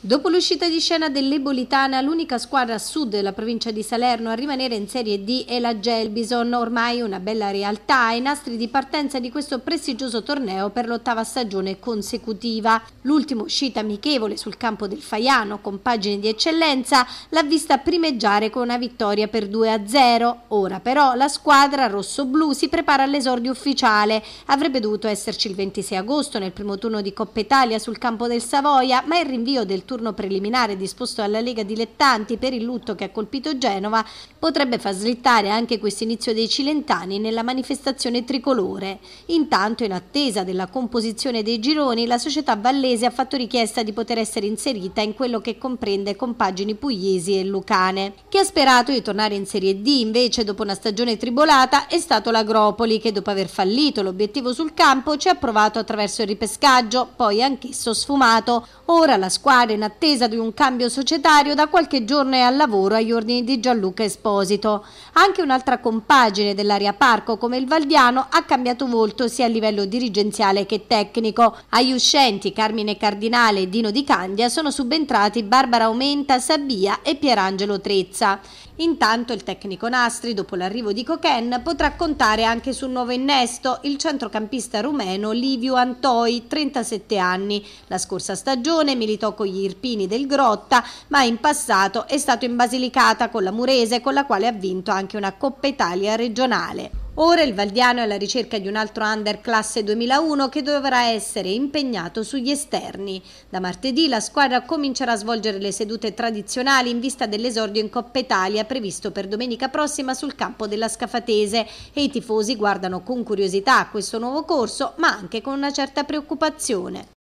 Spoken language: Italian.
Dopo l'uscita di scena dell'Ebolitana, l'unica squadra a sud della provincia di Salerno a rimanere in Serie D è la Gelbison, ormai una bella realtà ai nastri di partenza di questo prestigioso torneo per l'ottava stagione consecutiva. L'ultima uscita amichevole sul campo del Faiano, con pagine di eccellenza, l'ha vista primeggiare con una vittoria per 2-0. Ora però la squadra rosso-blu si prepara all'esordio ufficiale. Avrebbe dovuto esserci il 26 agosto nel primo turno di Coppa Italia sul campo del Savoia, ma il rinvio del turno preliminare disposto alla Lega Dilettanti per il lutto che ha colpito Genova potrebbe far slittare anche questo inizio dei cilentani nella manifestazione tricolore. Intanto, in attesa della composizione dei gironi, la società vallese ha fatto richiesta di poter essere inserita in quello che comprende compagini pugliesi e lucane. Chi ha sperato di tornare in Serie D invece dopo una stagione tribolata è stato l'Agropoli che dopo aver fallito l'obiettivo sul campo ci ha provato attraverso il ripescaggio, poi anch'esso sfumato. Ora la squadra in attesa di un cambio societario da qualche giorno è al lavoro agli ordini di Gianluca Esposito. Anche un'altra compagine dell'area parco come il Valdiano ha cambiato volto sia a livello dirigenziale che tecnico. Agli uscenti Carmine Cardinale e Dino Di Candia sono subentrati Barbara Aumenta, Sabia e Pierangelo Trezza città. Intanto il tecnico Nastri, dopo l'arrivo di Coquen, potrà contare anche sul nuovo innesto, il centrocampista rumeno Liviu Antoi, 37 anni. La scorsa stagione militò con gli Irpini del Grotta, ma in passato è stato in Basilicata con la Murese, con la quale ha vinto anche una Coppa Italia regionale. Ora il Valdiano è alla ricerca di un altro under classe 2001 che dovrà essere impegnato sugli esterni. Da martedì la squadra comincerà a svolgere le sedute tradizionali in vista dell'esordio in Coppa Italia previsto per domenica prossima sul campo della Scafatese e i tifosi guardano con curiosità questo nuovo corso ma anche con una certa preoccupazione.